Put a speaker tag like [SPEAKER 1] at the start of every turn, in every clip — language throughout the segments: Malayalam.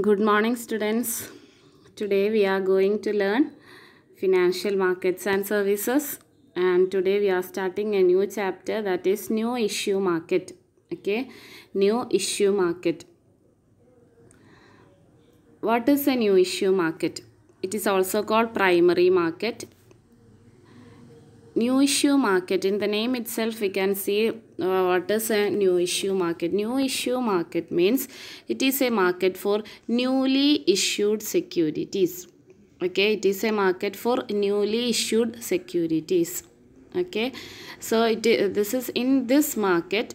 [SPEAKER 1] good morning students today we are going to learn financial markets and services and today we are starting a new chapter that is new issue market okay new issue market what is a new issue market it is also called primary market new issue market in the name itself we can see uh, what is a new issue market new issue market means it is a market for newly issued securities okay it is a market for newly issued securities okay so it uh, this is in this market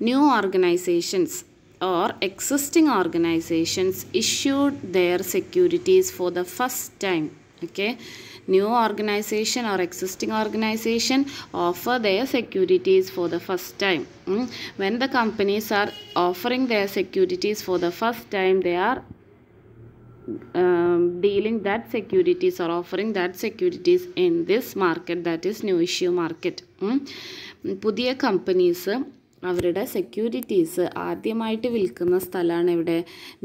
[SPEAKER 1] new organizations or existing organizations issued their securities for the first time okay new organization or existing organization offer their securities for the first time. When the companies are offering their securities for the first time, they are um, dealing that securities or offering that securities in this market that is new issue market. പുതിയ കമ്പനീസ് അവരുടെ സെക്യൂരിറ്റീസ് ആദ്യമായിട്ട് വിൽക്കുന്ന സ്ഥലമാണ് ഇവിടെ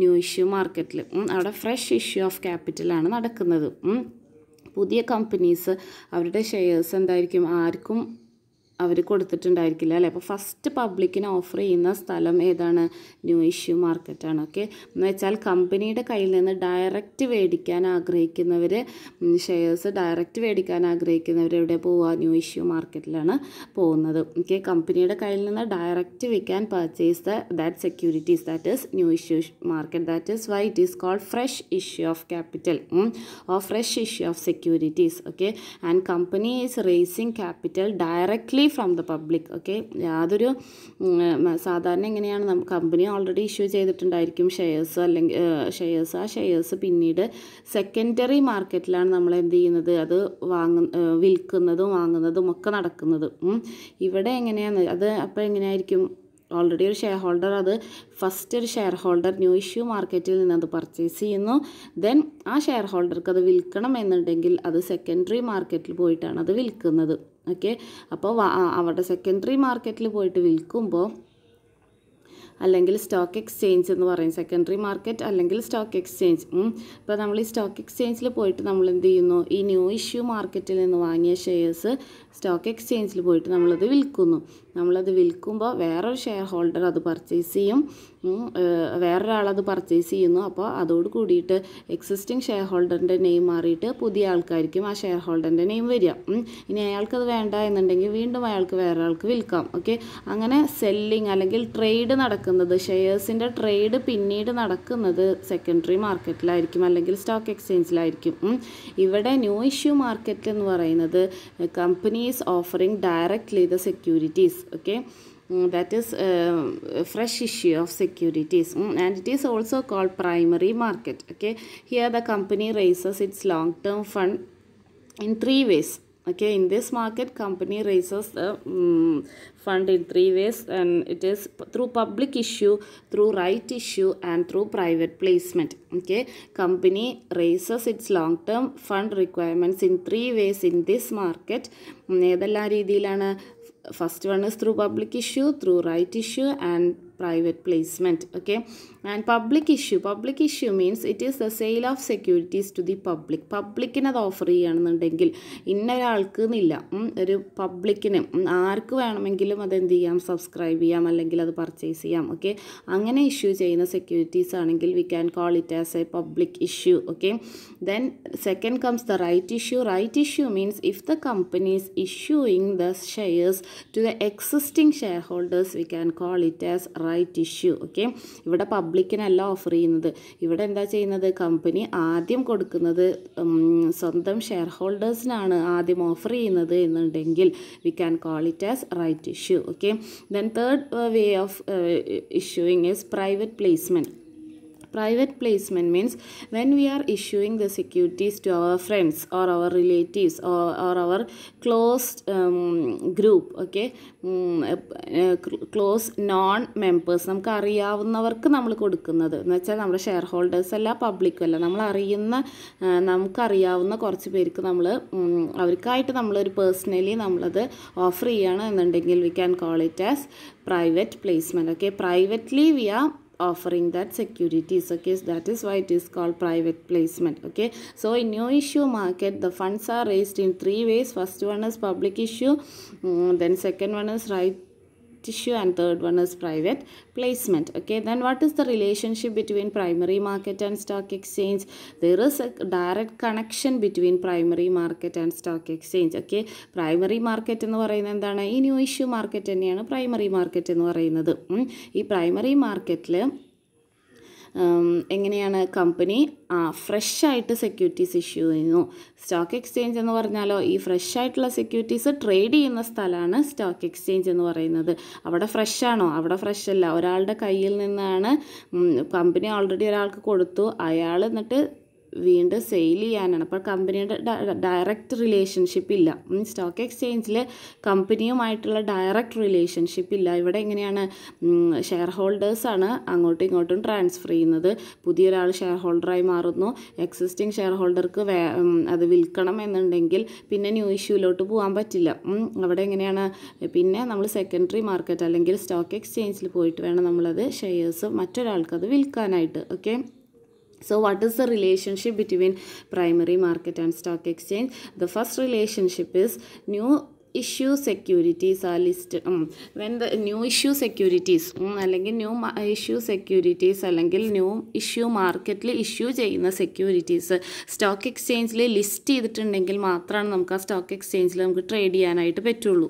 [SPEAKER 1] ന്യൂ ഇഷ്യൂ മാർക്കറ്റിൽ അവിടെ ഫ്രഷ് ഇഷ്യൂ ഓഫ് ക്യാപിറ്റലാണ് നടക്കുന്നത് പുതിയ കമ്പനീസ് അവരുടെ ഷെയർസ് എന്തായിരിക്കും ആർക്കും അവർ കൊടുത്തിട്ടുണ്ടായിരിക്കില്ല അല്ലേ അപ്പോൾ ഫസ്റ്റ് പബ്ലിക്കിന് ഓഫർ ചെയ്യുന്ന സ്ഥലം ഏതാണ് ന്യൂ ഇഷ്യൂ മാർക്കറ്റാണ് ഓക്കെ എന്ന് വെച്ചാൽ കമ്പനിയുടെ കയ്യിൽ നിന്ന് ഡയറക്റ്റ് മേടിക്കാൻ ആഗ്രഹിക്കുന്നവർ ഷെയർസ് ഡയറക്റ്റ് മേടിക്കാൻ ആഗ്രഹിക്കുന്നവർ എവിടെ പോവുക ന്യൂ ഇഷ്യൂ മാർക്കറ്റിലാണ് പോകുന്നത് ഓക്കെ കമ്പനിയുടെ കയ്യിൽ നിന്ന് direct we can purchase the that securities that is new issue market that is why it is called fresh issue of capital or fresh issue of securities okay and company is raising capital directly from the public okay യാതൊരു സാധാരണ എങ്ങനെയാണ് നമുക്ക് കമ്പനി ഓൾറെഡി ഇഷ്യൂ ചെയ്തിട്ടുണ്ടായിരിക്കും ഷെയർസ് അല്ലെങ്കിൽ ഷെയർസ് ആ ഷെയർസ് പിന്നീട് സെക്കൻഡറി മാർക്കറ്റിലാണ് നമ്മൾ എന്ത് ചെയ്യുന്നത് അത് വാങ്ങ വിൽക്കുന്നതും വാങ്ങുന്നതും ഒക്കെ നടക്കുന്നത് ഇവിടെ എങ്ങനെയാണ് അത് അപ്പോൾ എങ്ങനെയായിരിക്കും ഓൾറെഡി ഒരു ഷെയർ ഹോൾഡർ അത് ഫസ്റ്റ് ഒരു ഷെയർ ഹോൾഡർ ന്യൂ ഇഷ്യൂ മാർക്കറ്റിൽ നിന്ന് അത് പർച്ചേസ് ചെയ്യുന്നു ദെൻ ആ ഷെയർ ഹോൾഡർക്ക് അത് വിൽക്കണം എന്നുണ്ടെങ്കിൽ അത് സെക്കൻഡറി മാർക്കറ്റിൽ പോയിട്ടാണ് അത് വിൽക്കുന്നത് ഓക്കെ അപ്പോൾ അവിടെ സെക്കൻഡറി മാർക്കറ്റിൽ പോയിട്ട് വിൽക്കുമ്പോൾ അല്ലെങ്കിൽ സ്റ്റോക്ക് എക്സ്ചേഞ്ച് എന്ന് പറയും സെക്കൻഡറി മാർക്കറ്റ് അല്ലെങ്കിൽ സ്റ്റോക്ക് എക്സ്ചേഞ്ച് ഇപ്പോൾ നമ്മൾ ഈ സ്റ്റോക്ക് എക്സ്ചേഞ്ചിൽ പോയിട്ട് നമ്മൾ എന്ത് ചെയ്യുന്നു ഈ ന്യൂ ഇഷ്യൂ മാർക്കറ്റിൽ നിന്ന് വാങ്ങിയ ഷെയർസ് സ്റ്റോക്ക് എക്സ്ചേഞ്ചിൽ പോയിട്ട് നമ്മളത് വിൽക്കുന്നു നമ്മളത് വിൽക്കുമ്പോൾ വേറൊരു ഷെയർ ഹോൾഡർ അത് പർച്ചേസ് ചെയ്യും വേറൊരാളത് പർച്ചേസ് ചെയ്യുന്നു അപ്പോൾ അതോട് കൂടിയിട്ട് എക്സിസ്റ്റിംഗ് ഷെയർ ഹോൾഡറിൻ്റെ നെയിം മാറിയിട്ട് പുതിയ ആൾക്കാർക്കും ആ ഷെയർ ഹോൾഡറിൻ്റെ നെയിം വരിക ഇനി അയാൾക്കത് വേണ്ട എന്നുണ്ടെങ്കിൽ വീണ്ടും അയാൾക്ക് വേറെ ആൾക്ക് വിൽക്കാം ഓക്കെ അങ്ങനെ സെല്ലിങ് അല്ലെങ്കിൽ ട്രേഡ് നടക്കും നടക്കുന്നത് ഷെയർസിൻ്റെ ട്രേഡ് പിന്നീട് നടക്കുന്നത് സെക്കൻഡറി മാർക്കറ്റിലായിരിക്കും അല്ലെങ്കിൽ സ്റ്റോക്ക് എക്സ്ചേഞ്ചിലായിരിക്കും ഇവിടെ ന്യൂ ഇഷ്യൂ മാർക്കറ്റ് എന്ന് പറയുന്നത് companies offering directly the securities okay that is fresh issue of securities and it is also is primary market okay here the company raises its long term fund in three ways okay in this market company raises the um, fund in three ways and it is through public issue through right issue and through private placement okay company raises its long term fund requirements in three ways in this market ഏതെല്ലാം രീതിയിലാണ് first one is through public issue through right issue and private placement okay and public issue public issue means it is the sale of securities to the public പബ്ലിക്കിന് അത് ഓഫർ ചെയ്യുകയാണെന്നുണ്ടെങ്കിൽ ഇന്നൊരാൾക്ക് എന്നില്ല ഒരു പബ്ലിക്കിന് ആർക്ക് വേണമെങ്കിലും അത് എന്ത് ചെയ്യാം സബ്സ്ക്രൈബ് ചെയ്യാം അല്ലെങ്കിൽ അത് പർച്ചേസ് ചെയ്യാം ഓക്കെ അങ്ങനെ ഇഷ്യൂ ചെയ്യുന്ന സെക്യൂരിറ്റീസ് ആണെങ്കിൽ we can call it as a public issue okay then second comes the right issue right issue means if the companies issuing the shares to the existing shareholders we can call it as right by tissue okay ഇവിടെ പബ്ലിക്കിനല്ല ഓഫർ ചെയ്യുന്നത് ഇവിടെ എന്താ ചെയ്യുന്നത് കമ്പനി ആദ്യം കൊടുക്കുന്നത് സ്വന്തം ഷെയർ ഹോൾഡേഴ്സിനാണ് ആദ്യം ഓഫർ ചെയ്യുന്നത് എന്നുണ്ടെങ്കിൽ we can call it as right issue okay then third way of issuing is private placement private placement means when we are issuing the securities to our friends or our relatives or our close group okay close non members members നമുക്ക് അറിയാവുന്നവർക്ക് നമ്മൾ കൊടുക്കുന്നത് എന്ന് വെച്ചാൽ നമ്മുടെ ഷെയർ ഹോൾഡേഴ്സ് അല്ല പബ്ലിക്കല്ല അല്ല നമ്മൾ അറിയുന്ന നമുക്കറിയാവുന്ന കുറച്ച് പേർക്ക് നമ്മൾ അവർക്കായിട്ട് നമ്മളൊരു പേഴ്സണലി നമ്മളത് ഓഫർ ചെയ്യണം എന്നുണ്ടെങ്കിൽ we can call it as private placement okay privately we are offering that securities okay so that is why it is called private placement okay so in new issue market the funds are raised in three ways first one is public issue mm, then second one is right tissue and third one is private placement. Okay, then what is the relationship between primary market and stock exchange? There is a direct connection between primary market and stock exchange. Okay, primary market എന്ന് പറയുന്നത് എന്താണ് ഈ ന്യൂ ഇഷ്യൂ മാർക്കറ്റ് തന്നെയാണ് പ്രൈമറി മാർക്കറ്റ് എന്ന് പറയുന്നത് ഈ പ്രൈമറി മാർക്കറ്റിൽ എങ്ങനെയാണ് കമ്പനി ആ ആയിട്ട് സെക്യൂരിറ്റീസ് ഇഷ്യൂ ചെയ്യുന്നു സ്റ്റോക്ക് എക്സ്ചേഞ്ച് എന്ന് പറഞ്ഞാലോ ഈ ഫ്രഷ് ആയിട്ടുള്ള സെക്യൂരിറ്റീസ് ട്രേഡ് ചെയ്യുന്ന സ്ഥലമാണ് സ്റ്റോക്ക് എക്സ്ചേഞ്ച് എന്ന് പറയുന്നത് അവിടെ ആണോ അവിടെ ഫ്രഷ് അല്ല ഒരാളുടെ കയ്യിൽ നിന്നാണ് കമ്പനി ഓൾറെഡി ഒരാൾക്ക് കൊടുത്തു അയാൾ എന്നിട്ട് വീണ്ടും സെയിൽ ചെയ്യാനാണ് അപ്പോൾ കമ്പനിയുടെ ഡയറക്റ്റ് റിലേഷൻഷിപ്പ് ഇല്ല മീൻസ് സ്റ്റോക്ക് എക്സ്ചേഞ്ചിൽ കമ്പനിയുമായിട്ടുള്ള ഡയറക്റ്റ് റിലേഷൻഷിപ്പ് ഇല്ല ഇവിടെ എങ്ങനെയാണ് ഷെയർ ഹോൾഡേഴ്സാണ് അങ്ങോട്ടും ഇങ്ങോട്ടും ട്രാൻസ്ഫർ ചെയ്യുന്നത് പുതിയൊരാൾ ഷെയർ ഹോൾഡറായി മാറുന്നു എക്സിസ്റ്റിംഗ് ഷെയർ ഹോൾഡർക്ക് അത് വിൽക്കണം എന്നുണ്ടെങ്കിൽ പിന്നെ ന്യൂ ഇഷ്യൂലോട്ട് പോകാൻ പറ്റില്ല അവിടെ എങ്ങനെയാണ് പിന്നെ നമ്മൾ സെക്കൻഡറി മാർക്കറ്റ് അല്ലെങ്കിൽ സ്റ്റോക്ക് എക്സ്ചേഞ്ചിൽ പോയിട്ട് വേണം നമ്മളത് ഷെയർസ് മറ്റൊരാൾക്ക് അത് വിൽക്കാനായിട്ട് okay So what is the relationship between primary market and stock exchange? The first relationship is new issue securities ആ list when the new issue securities അല്ലെങ്കിൽ ന്യൂ ഇഷ്യൂ സെക്യൂരിറ്റീസ് അല്ലെങ്കിൽ ന്യൂ ഇഷ്യൂ മാർക്കറ്റിൽ ഇഷ്യൂ ചെയ്യുന്ന സെക്യൂരിറ്റീസ് സ്റ്റോക്ക് എക്സ്ചേഞ്ചിൽ ലിസ്റ്റ് ചെയ്തിട്ടുണ്ടെങ്കിൽ മാത്രമാണ് നമുക്ക് ആ സ്റ്റോക്ക് എക്സ്ചേഞ്ചിൽ നമുക്ക് ട്രേഡ് ചെയ്യാനായിട്ട് പറ്റുള്ളൂ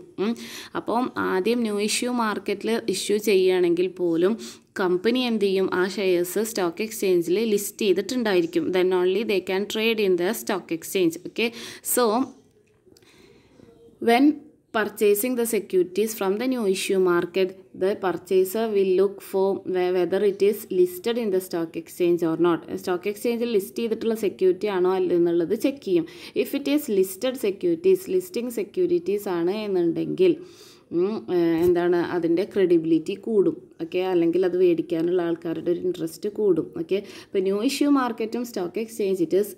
[SPEAKER 1] അപ്പം ആദ്യം ന്യൂ ഇഷ്യൂ മാർക്കറ്റിൽ ഇഷ്യൂ ചെയ്യുകയാണെങ്കിൽ പോലും കമ്പനി എന്ത് ചെയ്യും ആ ഷെയർസ് സ്റ്റോക്ക് എക്സ്ചേഞ്ചിൽ ലിസ്റ്റ് ചെയ്തിട്ടുണ്ടായിരിക്കും then only they can trade in the stock exchange okay so When purchasing the securities from the new issue market, the purchaser will look for whether it is listed in the stock exchange or not. Stock എക്സ്ചേഞ്ചിൽ ലിസ്റ്റ് ചെയ്തിട്ടുള്ള സെക്യൂരിറ്റി ആണോ എന്നുള്ളത് ചെക്ക് ചെയ്യും if it is listed securities listing securities ആണ് എന്നുണ്ടെങ്കിൽ എന്താണ് അതിൻ്റെ ക്രെഡിബിലിറ്റി കൂടും ഓക്കെ അല്ലെങ്കിൽ അത് മേടിക്കാനുള്ള ആൾക്കാരുടെ ഒരു ഇൻട്രസ്റ്റ് കൂടും ഓക്കെ ഇപ്പോൾ ന്യൂ ഇഷ്യൂ മാർക്കറ്റും stock exchange it is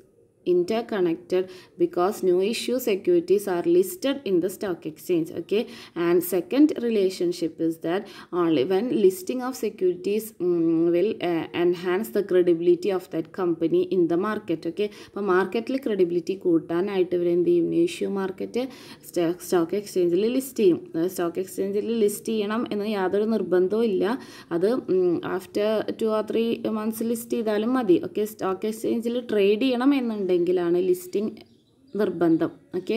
[SPEAKER 1] interconnected because new issue securities are listed in the stock exchange okay and second relationship is that only when listing of securities um, will uh, enhance the credibility of that company in the market okay അപ്പോൾ മാർക്കറ്റിൽ credibility new issue market stock stock exchange market list cheyum stock exchange stock list cheyanam enna yadoru nirbandham illa adu after 2 or 3 months list cheyidalum ചെയ്താലും okay stock exchange എക്സ്ചേഞ്ചിൽ trade cheyanam എന്നുണ്ടെങ്കിൽ ഉണ്ടെങ്കിലാണ് ലിസ്റ്റിംഗ് നിർബന്ധം ഓക്കെ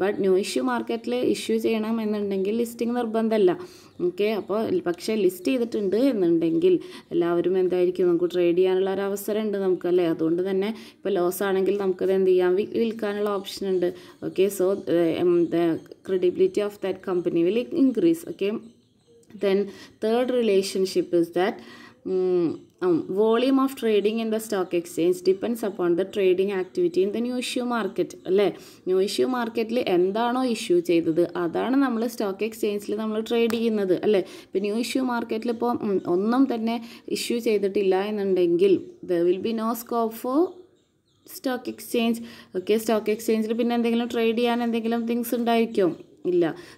[SPEAKER 1] ബട്ട് ന്യൂ ഇഷ്യൂ മാർക്കറ്റിൽ ഇഷ്യൂ ചെയ്യണം എന്നുണ്ടെങ്കിൽ ലിസ്റ്റിംഗ് നിർബന്ധമല്ല ഓക്കെ അപ്പോൾ പക്ഷേ ലിസ്റ്റ് ചെയ്തിട്ടുണ്ട് എന്നുണ്ടെങ്കിൽ എല്ലാവരും എന്തായിരിക്കും നമുക്ക് ട്രേഡ് ചെയ്യാനുള്ള ഒരു അവസരം ഉണ്ട് നമുക്കല്ലേ അതുകൊണ്ട് തന്നെ ഇപ്പോൾ ലോസ് ആണെങ്കിൽ നമുക്കത് എന്ത് ചെയ്യാം വിൽക്കാനുള്ള ഓപ്ഷൻ ഉണ്ട് okay so the credibility of that company will increase okay then third relationship is that volume of trading in the stock exchange depends upon the trading activity in the new issue market അല്ലേ ന്യൂ ഇഷ്യൂ മാർക്കറ്റിൽ എന്താണോ ഇഷ്യൂ ചെയ്തത് അതാണ് നമ്മൾ സ്റ്റോക്ക് എക്സ്ചേഞ്ചിൽ നമ്മൾ ട്രേഡ് ചെയ്യുന്നത് അല്ലേ ഇപ്പോൾ ന്യൂ ഇഷ്യൂ മാർക്കറ്റിൽ ഇപ്പോൾ ഒന്നും തന്നെ ഇഷ്യൂ ചെയ്തിട്ടില്ല എന്നുണ്ടെങ്കിൽ there will be no scope for stock exchange okay stock എക്സ്ചേഞ്ചിൽ പിന്നെ എന്തെങ്കിലും ട്രേഡ് ചെയ്യാൻ എന്തെങ്കിലും തിങ്സ് ഉണ്ടായിരിക്കും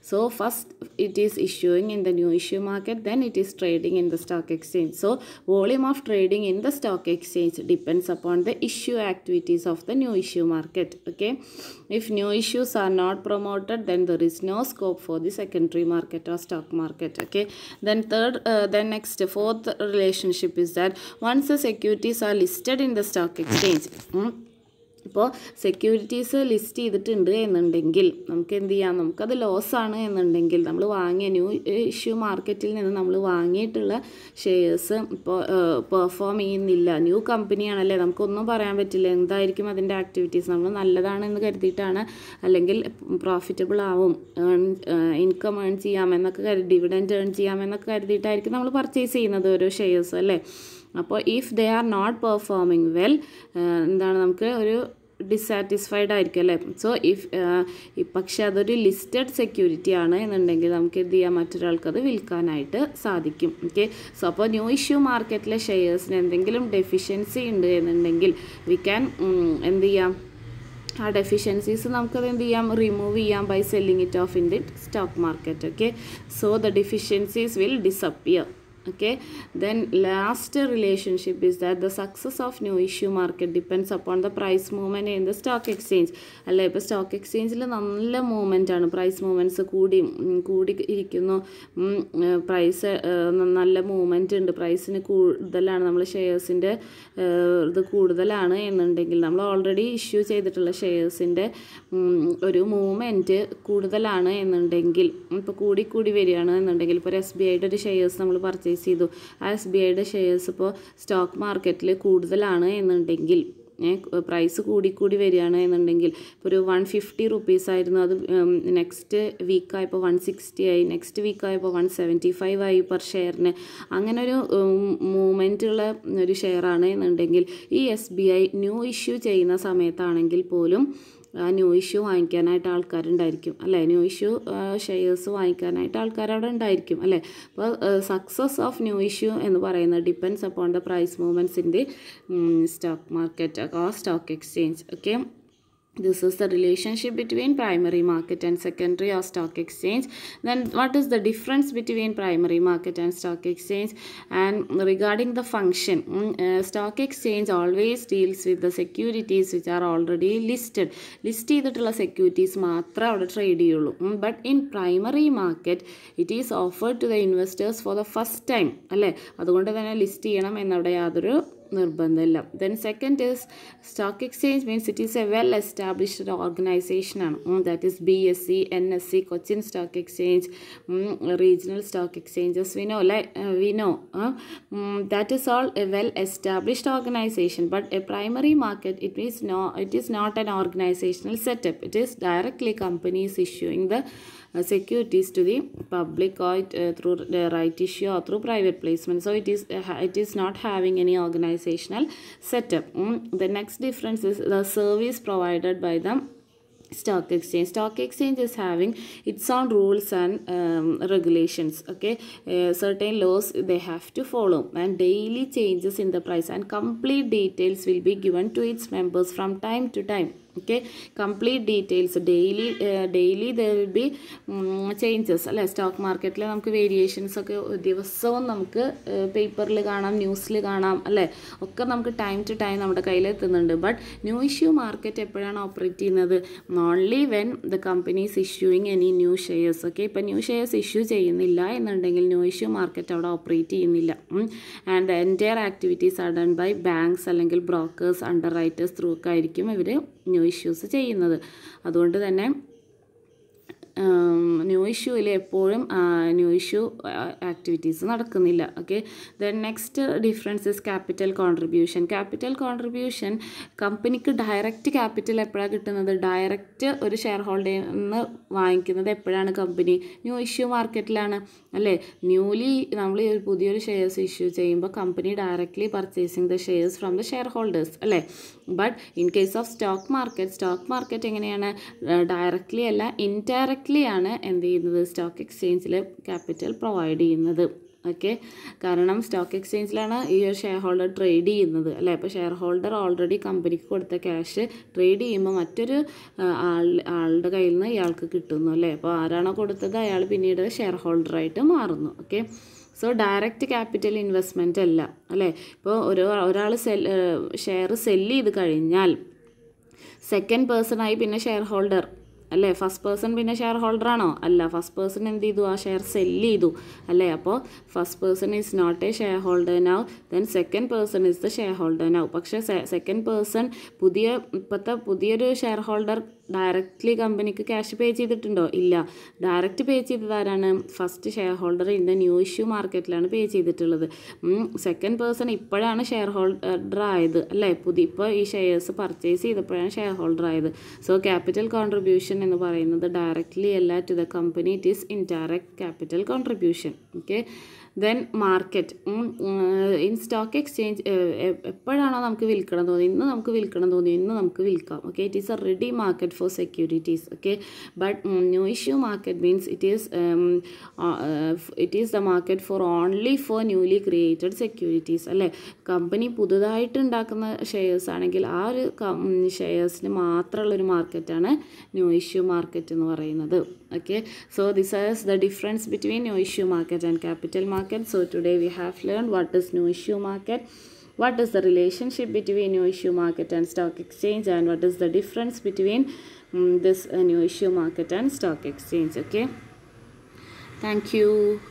[SPEAKER 1] So first it is issuing in the new issue market, then it is trading in the stock exchange. So volume of trading in the stock exchange depends upon the issue activities of the new issue market. Okay. If new issues are not promoted, then there is no scope for the secondary market or stock market. Okay. Then third, uh, then next fourth relationship is that once the securities are listed in the stock exchange. Hmm, ഇപ്പോൾ സെക്യൂരിറ്റീസ് ലിസ്റ്റ് ചെയ്തിട്ടുണ്ട് എന്നുണ്ടെങ്കിൽ നമുക്ക് എന്ത് ചെയ്യാം നമുക്കത് ലോസാണ് എന്നുണ്ടെങ്കിൽ നമ്മൾ വാങ്ങിയ ന്യൂ ഇഷ്യൂ മാർക്കറ്റിൽ നിന്ന് നമ്മൾ വാങ്ങിയിട്ടുള്ള ഷെയർസ് ഇപ്പോൾ പെർഫോം ചെയ്യുന്നില്ല ന്യൂ കമ്പനിയാണല്ലേ നമുക്കൊന്നും പറയാൻ പറ്റില്ല എന്തായിരിക്കും അതിൻ്റെ ആക്ടിവിറ്റീസ് നമ്മൾ നല്ലതാണെന്ന് കരുതിയിട്ടാണ് അല്ലെങ്കിൽ പ്രോഫിറ്റബിൾ ആവും ഏൺ ഇൻകം ഏൺ ചെയ്യാമെന്നൊക്കെ കരുതി ഡിവിഡൻറ്റ് ഏൺ ചെയ്യാമെന്നൊക്കെ കരുതിയിട്ടായിരിക്കും നമ്മൾ പർച്ചേസ് ചെയ്യുന്നത് ഓരോ ഷെയർസ് അല്ലേ അപ്പോൾ if they are not performing well എന്താണ് നമുക്ക് ഒരു ഡിസാറ്റിസ്ഫൈഡ് ആയിരിക്കും അല്ലേ സോ ഇഫ് പക്ഷേ അതൊരു ലിസ്റ്റഡ് സെക്യൂരിറ്റി ആണ് എന്നുണ്ടെങ്കിൽ നമുക്ക് എന്ത് ചെയ്യാം മറ്റൊരാൾക്കത് അത് വിൽക്കാനായിട്ട് സാധിക്കും ഓക്കെ സോ അപ്പോൾ ന്യൂ ഇഷ്യൂ മാർക്കറ്റിലെ ഷെയർസിന് എന്തെങ്കിലും ഡെഫിഷ്യൻസി ഉണ്ട് എന്നുണ്ടെങ്കിൽ വി ക്യാൻ എന്ത് ചെയ്യാം ആ ഡെഫിഷ്യൻസീസ് നമുക്കത് എന്ത് ചെയ്യാം റിമൂവ് ചെയ്യാം by selling it off in the stock market okay so the deficiencies will disappear okay then last relationship is that the success of new issue market depends upon the price movement in the stock exchange അല്ലേ ഇപ്പോൾ സ്റ്റോക്ക് എക്സ്ചേഞ്ചിൽ നല്ല മൂവ്മെൻ്റ് ആണ് പ്രൈസ് മൂവ്മെൻറ്റ്സ് കൂടി കൂടി ഇരിക്കുന്നു പ്രൈസ് നല്ല മൂവ്മെൻ്റ് ഉണ്ട് പ്രൈസിന് കൂടുതലാണ് നമ്മൾ ഷെയർസിൻ്റെ ഇത് കൂടുതലാണ് എന്നുണ്ടെങ്കിൽ നമ്മൾ ഓൾറെഡി ഇഷ്യൂ ചെയ്തിട്ടുള്ള ഷെയർസിൻ്റെ ഒരു മൂവ്മെൻറ്റ് കൂടുതലാണ് എന്നുണ്ടെങ്കിൽ ഇപ്പോൾ കൂടി കൂടി വരികയാണ് എന്നുണ്ടെങ്കിൽ ഇപ്പോൾ ഒരു എസ് ബി ഐയുടെ ഒരു ഷെയർസ് നമ്മൾ പർച്ചേസ് പർച്ചേസ് ചെയ്തു എസ് ബി ഐയുടെ ഷെയർസ് ഇപ്പോൾ സ്റ്റോക്ക് മാർക്കറ്റിൽ കൂടുതലാണ് എന്നുണ്ടെങ്കിൽ പ്രൈസ് കൂടിക്കൂടി വരികയാണ് എന്നുണ്ടെങ്കിൽ ഇപ്പോൾ ഒരു വൺ ഫിഫ്റ്റി റുപ്പീസ് ആയിരുന്നു അത് നെക്സ്റ്റ് വീക്കായപ്പോൾ വൺ സിക്സ്റ്റി ആയി നെക്സ്റ്റ് വീക്കായപ്പോൾ വൺ സെവൻറ്റി ഫൈവ് ആയി പെർ ഷെയറിന് അങ്ങനെ ഒരു ഉള്ള ഒരു ഷെയറാണ് എന്നുണ്ടെങ്കിൽ ഈ S B I new issue ചെയ്യുന്ന സമയത്താണെങ്കിൽ പോലും ആ ന്യൂ ഇഷ്യൂ വാങ്ങിക്കാനായിട്ട് ആൾക്കാരുണ്ടായിരിക്കും അല്ലേ ന്യൂ ഇഷ്യൂ ഷെയർസ് വാങ്ങിക്കാനായിട്ട് ആൾക്കാർ അവിടെ ഉണ്ടായിരിക്കും അല്ലേ അപ്പോൾ സക്സസ് ഓഫ് ന്യൂ ഇഷ്യൂ എന്ന് പറയുന്നത് ഡിപ്പെൻസ് അപ്പോൺ ദ പ്രൈസ് മൂവ്മെൻറ്റ്സിൻ്റെ in stock market or stock exchange okay this is the relationship between primary market and secondary or stock exchange then what is the difference between primary market and stock exchange and regarding the function uh, stock exchange always deals with the securities which are already listed list ചെയ്തിട്ടുള്ള securities മാത്രമേ അവിടെ ട്രേഡ് ചെയ്യുള്ളൂ but in primary market it is offered to the investors for the first time അല്ലേ അതുകൊണ്ട് തന്നെ ലിസ്റ്റ് ചെയ്യണം എന്നവിടെ യാതൊരു Then second is stock exchange means it is a well established organization. That is BSE, NSE, Cochin Stock Exchange, regional stock exchanges. We know like uh, we know uh, that is all a well established organization. But a primary market, it no, it is not an organizational setup. It is directly companies issuing the uh, securities to the public or through the right issue or through private placement. So it is it is not having any organization organizational setup. Mm. The next difference is the service provided by the stock exchange stock exchange is having its own rules and um, regulations okay uh, certain laws they have to follow and daily changes in the price and complete details will be given to its members from time to time okay complete details daily daily there will be changes അല്ലേ സ്റ്റോക്ക് മാർക്കറ്റിൽ നമുക്ക് വേരിയേഷൻസ് ഒക്കെ ദിവസവും നമുക്ക് പേപ്പറിൽ കാണാം ന്യൂസിൽ കാണാം അല്ലേ ഒക്കെ നമുക്ക് ടൈം ടു ടൈം നമ്മുടെ കയ്യിൽ എത്തുന്നുണ്ട് ബട്ട് ന്യൂ ഇഷ്യൂ മാർക്കറ്റ് എപ്പോഴാണ് ഓപ്പറേറ്റ് ചെയ്യുന്നത് only when the companies issuing any new shares okay ഇപ്പം ന്യൂ ഷെയർസ് ഇഷ്യൂ ചെയ്യുന്നില്ല എന്നുണ്ടെങ്കിൽ ന്യൂ ഇഷ്യൂ മാർക്കറ്റ് അവിടെ ഓപ്പറേറ്റ് ചെയ്യുന്നില്ല and the entire activities are done by banks അല്ലെങ്കിൽ ബ്രോക്കേഴ്സ് അണ്ടർ റൈറ്റേഴ്സ് ത്രൂ ഒക്കെ ആയിരിക്കും ഇവർ ന്യൂ ഇഷ്യൂസ് ചെയ്യുന്നത് അതുകൊണ്ട് തന്നെ ന്യൂ ഇഷ്യൂവിൽ എപ്പോഴും ന്യൂ ഇഷ്യൂ ആക്ടിവിറ്റീസ് നടക്കുന്നില്ല okay then next difference is capital contribution capital contribution കമ്പനിക്ക് ഡയറക്റ്റ് ക്യാപിറ്റൽ എപ്പോഴാണ് കിട്ടുന്നത് ഡയറക്റ്റ് ഒരു ഷെയർ ഹോൾഡറിൽ നിന്ന് വാങ്ങിക്കുന്നത് എപ്പോഴാണ് കമ്പനി ന്യൂ ഇഷ്യൂ മാർക്കറ്റിലാണ് അല്ലേ ന്യൂലി നമ്മൾ ഒരു പുതിയൊരു ഷെയർസ് ഇഷ്യൂ ചെയ്യുമ്പോൾ company directly purchasing the shares from the share holders അല്ലേ but in case of stock market stock market എങ്ങനെയാണ് ഡയറക്റ്റ്ലി അല്ല ഇൻഡയറക്റ്റ്ലി ആണ് എന്ത് ചെയ്യുന്നത് സ്റ്റോക്ക് എക്സ്ചേഞ്ചിൽ ക്യാപിറ്റൽ പ്രൊവൈഡ് ചെയ്യുന്നത് ഓക്കെ കാരണം സ്റ്റോക്ക് എക്സ്ചേഞ്ചിലാണ് ഈ ഒരു ഷെയർ ഹോൾഡർ ട്രേഡ് ചെയ്യുന്നത് അല്ലേ അപ്പോൾ ഷെയർ ഹോൾഡർ ഓൾറെഡി കമ്പനിക്ക് കൊടുത്ത ക്യാഷ് ട്രേഡ് ചെയ്യുമ്പോൾ മറ്റൊരു ആളുടെ കയ്യിൽ നിന്ന് ഇയാൾക്ക് കിട്ടുന്നു അല്ലേ അപ്പോൾ ആരാണോ കൊടുത്തത് അയാൾ പിന്നീട് ഷെയർ ഹോൾഡറായിട്ട് മാറുന്നു okay so direct capital investment അല്ല അല്ലേ ഇപ്പോൾ ഒരു ഒരാൾ സെൽ ഷെയർ സെല്ല് ചെയ്ത് കഴിഞ്ഞാൽ സെക്കൻഡ് പേഴ്സണായി പിന്നെ ഷെയർ ഹോൾഡർ അല്ലേ ഫസ്റ്റ് പേഴ്സൺ പിന്നെ ഷെയർ ഹോൾഡർ ആണോ അല്ല ഫസ്റ്റ് പേഴ്സൺ എന്ത് ചെയ്തു ആ ഷെയർ സെല്ല് ചെയ്തു അല്ലേ അപ്പോൾ first person is not a share holder now then second person is the share holder now പക്ഷേ സെക്കൻഡ് പേഴ്സൺ പുതിയ ഇപ്പോഴത്തെ പുതിയൊരു ഷെയർ ഹോൾഡർ ഡയറക്റ്റ്ലി കമ്പനിക്ക് ക്യാഷ് പേ ചെയ്തിട്ടുണ്ടോ ഇല്ല ഡയറക്റ്റ് പേ ചെയ്തത് ആരാണ് first share holder in new issue മാർക്കറ്റിലാണ് പേ ചെയ്തിട്ടുള്ളത് സെക്കൻഡ് പേഴ്സൺ ഇപ്പോഴാണ് ഷെയർ ഹോൾഡർ ആയത് അല്ലേ പുതിയ ഇപ്പോൾ ഈ ഷെയർസ് പർച്ചേസ് ചെയ്തപ്പോഴാണ് ഷെയർ ഹോൾഡർ ആയത് സോ ക്യാപിറ്റൽ കോൺട്രിബ്യൂഷൻ എന്ന് പറയുന്നത് ഡയറക്റ്റ്ലി അല്ല to the company it is indirect capital contribution okay then market in stock exchange എപ്പോഴാണോ നമുക്ക് വിൽക്കണം തോന്നി ഇന്ന് നമുക്ക് വിൽക്കണം തോന്നി ഇന്ന് നമുക്ക് വിൽക്കാം okay it is a ready market for securities okay but new issue market means it is it is the market for only for newly created securities അല്ലേ കമ്പനി പുതുതായിട്ട് ഉണ്ടാക്കുന്ന ഷെയർസ് ആണെങ്കിൽ ആ ഒരു ഷെയർസിന് മാത്രമുള്ളൊരു മാർക്കറ്റാണ് ന്യൂ ഇഷ്യൂ മാർക്കറ്റ് എന്ന് പറയുന്നത് okay so this is the difference between new issue market and capital market market. So today we have learned what is new issue market, what is the relationship between new issue market and stock exchange and what is the difference between um, this uh, new issue market and stock exchange. Okay. Thank you.